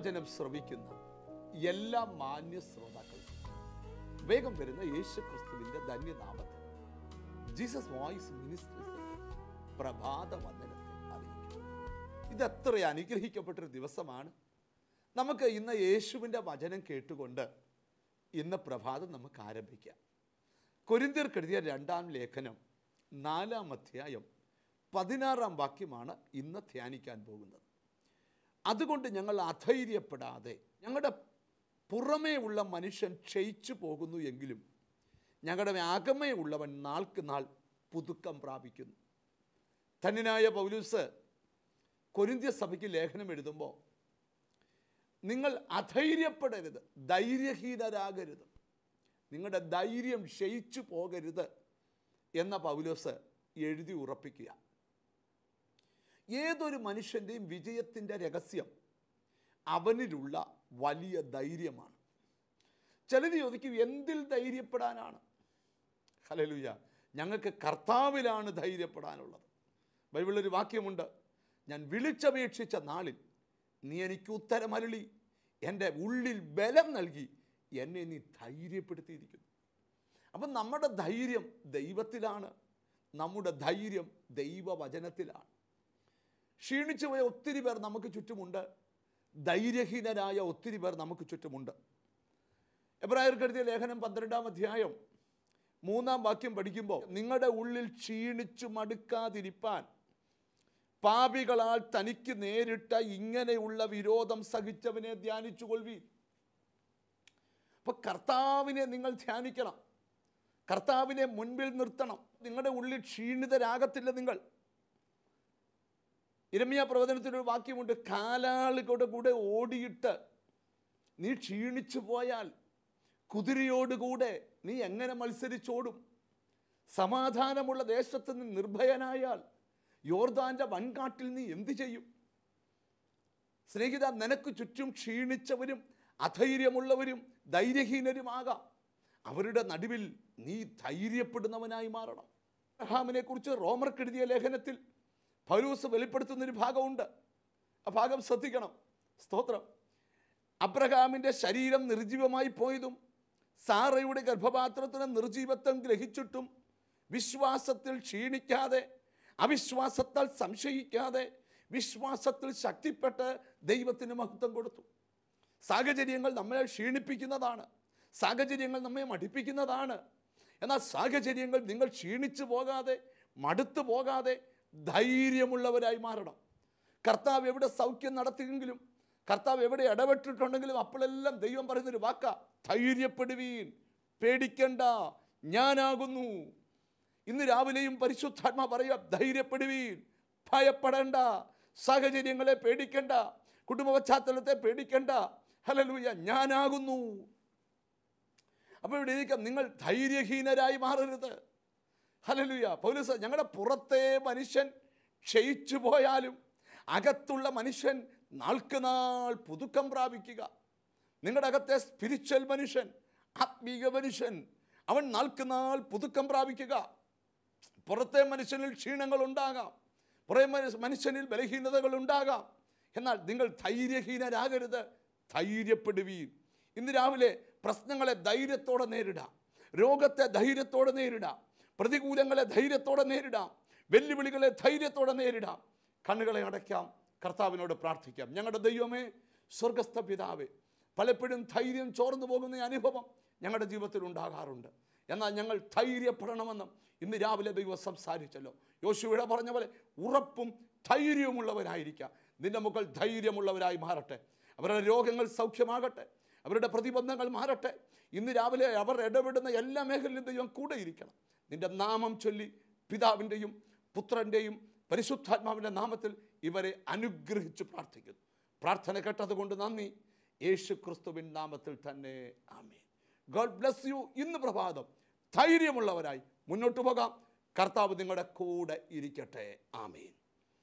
ദൈവവചനം ശ്രവിക്കുന്ന എല്ലാ മാന്യ ശ്രോതാക്കൾക്കും വേഗം വരുന്ന യേശു ക്രിസ്തുവിൻ്റെ ധന്യനാമത്തിൽ ജീസസ് വോയിസ് മിനിസ്ട്രീസ് പ്രഭാത വന്ദനത്തെ അറിയിക്കുന്നു ഇതത്ര അനുഗ്രഹിക്കപ്പെട്ടൊരു ദിവസമാണ് നമുക്ക് ഇന്ന് യേശുവിൻ്റെ വചനം കേട്ടുകൊണ്ട് ഇന്ന് പ്രഭാതം നമുക്ക് ആരംഭിക്കാം കൊരിന്തിയർക്കെഴുതിയ രണ്ടാം ലേഖനം നാലാം അധ്യായം പതിനാറാം വാക്യമാണ് ഇന്ന് ധ്യാനിക്കാൻ പോകുന്നത് അതുകൊണ്ട് ഞങ്ങൾ അധൈര്യപ്പെടാതെ ഞങ്ങളുടെ പുറമേ ഉള്ള മനുഷ്യൻ ക്ഷയിച്ചു പോകുന്നു എങ്കിലും ഞങ്ങളുടെ അകമേ ഉള്ളവൻ നാൾക്ക് നാൾ പുതുക്കം പ്രാപിക്കുന്നു ധന്യനായ പൗലൂസ് കൊരിന്ത്യ സഭയ്ക്ക് ലേഖനം എഴുതുമ്പോൾ നിങ്ങൾ അധൈര്യപ്പെടരുത് ധൈര്യഹീനരാകരുത് നിങ്ങളുടെ ധൈര്യം ക്ഷയിച്ചു പോകരുത് എന്ന പൗലോസ് എഴുതി ഉറപ്പിക്കുക ഏതൊരു മനുഷ്യൻ്റെയും വിജയത്തിൻ്റെ രഹസ്യം അവനിലുള്ള വലിയ ധൈര്യമാണ് ചിലർ ചോദിക്കും എന്തിൽ ധൈര്യപ്പെടാനാണ് ഹലലുയ ഞങ്ങൾക്ക് കർത്താവിലാണ് ധൈര്യപ്പെടാനുള്ളത് ബൈബിളിലൊരു വാക്യമുണ്ട് ഞാൻ വിളിച്ചപേക്ഷിച്ച നാളിൽ നീ എനിക്ക് ഉത്തരമരളി എൻ്റെ ഉള്ളിൽ ബലം നൽകി എന്നെ നീ ധൈര്യപ്പെടുത്തിയിരിക്കുന്നു അപ്പം നമ്മുടെ ധൈര്യം ദൈവത്തിലാണ് നമ്മുടെ ധൈര്യം ദൈവവചനത്തിലാണ് ക്ഷീണിച്ചു പോയ ഒത്തിരി പേർ നമുക്ക് ചുറ്റുമുണ്ട് ധൈര്യഹീനരായ ഒത്തിരി പേർ നമുക്ക് ചുറ്റുമുണ്ട് എബ്രായർക്കെഴുതിയ ലേഖനം പന്ത്രണ്ടാം അധ്യായം മൂന്നാം വാക്യം പഠിക്കുമ്പോൾ നിങ്ങളുടെ ഉള്ളിൽ ക്ഷീണിച്ചു മടുക്കാതിരിപ്പാൻ പാപികളാൽ തനിക്ക് നേരിട്ട ഇങ്ങനെയുള്ള വിരോധം സഹിച്ചവനെ ധ്യാനിച്ചു കൊள்വി അപ്പോൾ കർത്താവിനെ നിങ്ങൾ ധ്യാനിക്കണം കർത്താവിനെ മുൻപിൽ നിർത്തണം നിങ്ങളുടെ ഉള്ളിൽ ക്ഷീണിതരാകത്തില്ല നിങ്ങൾ ഇരമ്യ പ്രവചനത്തിനൊരു വാക്യമുണ്ട് കാലാളുകളുടെ കൂടെ ഓടിയിട്ട് നീ ക്ഷീണിച്ചു പോയാൽ കുതിരയോടുകൂടെ നീ എങ്ങനെ മത്സരിച്ചോടും സമാധാനമുള്ള ദേശത്ത് നിന്ന് നിർഭയനായാൽ യോർദാൻ്റെ വൻകാട്ടിൽ നീ എന്തു ചെയ്യും സ്നേഹിത നിനക്ക് ചുറ്റും ക്ഷീണിച്ചവരും അധൈര്യമുള്ളവരും ധൈര്യഹീനരുമാകാം അവരുടെ നടുവിൽ നീ ധൈര്യപ്പെടുന്നവനായി മാറണം അബ്രഹാമിനെക്കുറിച്ച് റോമർക്കെഴുതിയ ലേഖനത്തിൽ പൗരൂസ് വെളിപ്പെടുത്തുന്നൊരു ഭാഗമുണ്ട് ആ ഭാഗം ശ്രദ്ധിക്കണം സ്തോത്രം അബ്രഹാമിൻ്റെ ശരീരം നിർജീവമായി പോയതും സാറയുടെ ഗർഭപാത്രത്തിന് നിർജീവത്വം ഗ്രഹിച്ചിട്ടും വിശ്വാസത്തിൽ ക്ഷീണിക്കാതെ അവിശ്വാസത്താൽ സംശയിക്കാതെ വിശ്വാസത്തിൽ ശക്തിപ്പെട്ട് ദൈവത്തിന് മഹത്വം കൊടുത്തു സാഹചര്യങ്ങൾ നമ്മളെ ക്ഷീണിപ്പിക്കുന്നതാണ് സാഹചര്യങ്ങൾ നമ്മെ മടിപ്പിക്കുന്നതാണ് എന്നാൽ സാഹചര്യങ്ങൾ നിങ്ങൾ ക്ഷീണിച്ചു പോകാതെ മടുത്തു പോകാതെ ധൈര്യമുള്ളവരായി മാറണം കർത്താവ് എവിടെ സൗഖ്യം നടത്തിയെങ്കിലും കർത്താവ് എവിടെ ഇടപെട്ടിട്ടുണ്ടെങ്കിലും അപ്പോഴെല്ലാം ദൈവം പറയുന്നൊരു വാക്ക ധൈര്യപ്പെടുവീൻ പേടിക്കണ്ട ഞാനാകുന്നു ഇന്ന് രാവിലെയും പരിശുദ്ധാത്മ പറയുക ധൈര്യപ്പെടുവീൻ ഭയപ്പെടേണ്ട സാഹചര്യങ്ങളെ പേടിക്കണ്ട കുടുംബ പശ്ചാത്തലത്തെ പേടിക്കണ്ട ഹലലൂയ ഞാനാകുന്നു അപ്പോൾ ഇവിടെ ഇരിക്കാം നിങ്ങൾ ധൈര്യഹീനരായി മാറരുത് ഹലലുയ പൗലോസ് ഞങ്ങളുടെ പുറത്തെ മനുഷ്യൻ ക്ഷയിച്ചു പോയാലും അകത്തുള്ള മനുഷ്യൻ നാൾ പുതുക്കം പ്രാപിക്കുക നിങ്ങളുടെ അകത്തെ സ്പിരിച്വൽ മനുഷ്യൻ ആത്മീക മനുഷ്യൻ അവൻ നാൾ പുതുക്കം പ്രാപിക്കുക പുറത്തെ മനുഷ്യനിൽ ക്ഷീണങ്ങൾ ഉണ്ടാകാം പുറേ മനുഷ്യനിൽ ബലഹീനതകൾ ഉണ്ടാകാം എന്നാൽ നിങ്ങൾ ധൈര്യഹീനരാകരുത് ധൈര്യപ്പെടുവീൻ ഇന്ന് രാവിലെ പ്രശ്നങ്ങളെ ധൈര്യത്തോടെ നേരിടാം രോഗത്തെ ധൈര്യത്തോടെ നേരിടാം പ്രതികൂലങ്ങളെ ധൈര്യത്തോടെ നേരിടാം വെല്ലുവിളികളെ ധൈര്യത്തോടെ നേരിടാം കണ്ണുകളെ അടയ്ക്കാം കർത്താവിനോട് പ്രാർത്ഥിക്കാം ഞങ്ങളുടെ ദൈവമേ സ്വർഗസ്ഥ പിതാവ് പലപ്പോഴും ധൈര്യം ചോർന്നു പോകുന്ന അനുഭവം ഞങ്ങളുടെ ജീവിതത്തിൽ ഉണ്ടാകാറുണ്ട് എന്നാൽ ഞങ്ങൾ ധൈര്യപ്പെടണമെന്നും ഇന്ന് രാവിലെ ദൈവം സംസാരിച്ചല്ലോ യോശുവിടെ പറഞ്ഞ പോലെ ഉറപ്പും ധൈര്യവുമുള്ളവരായിരിക്കാം നിന്റെ മക്കൾ ധൈര്യമുള്ളവരായി മാറട്ടെ അവരുടെ രോഗങ്ങൾ സൗഖ്യമാകട്ടെ അവരുടെ പ്രതിബന്ധങ്ങൾ മാറട്ടെ ഇന്ന് രാവിലെ അവർ ഇടപെടുന്ന എല്ലാ മേഖലയിലും ദൈവം കൂടെയിരിക്കണം നിൻ്റെ നാമം ചൊല്ലി പിതാവിൻ്റെയും പുത്രൻ്റെയും പരിശുദ്ധാത്മാവിൻ്റെ നാമത്തിൽ ഇവരെ അനുഗ്രഹിച്ച് പ്രാർത്ഥിക്കുന്നു പ്രാർത്ഥന കേട്ടതുകൊണ്ട് നന്ദി യേശു ക്രിസ്തുവിൻ നാമത്തിൽ തന്നെ ആമേ ഗോഡ് ബ്ലസ് യു ഇന്ന് പ്രഭാതം ധൈര്യമുള്ളവരായി മുന്നോട്ട് പോകാം കർത്താവ് നിങ്ങളുടെ കൂടെ ഇരിക്കട്ടെ ആമേൻ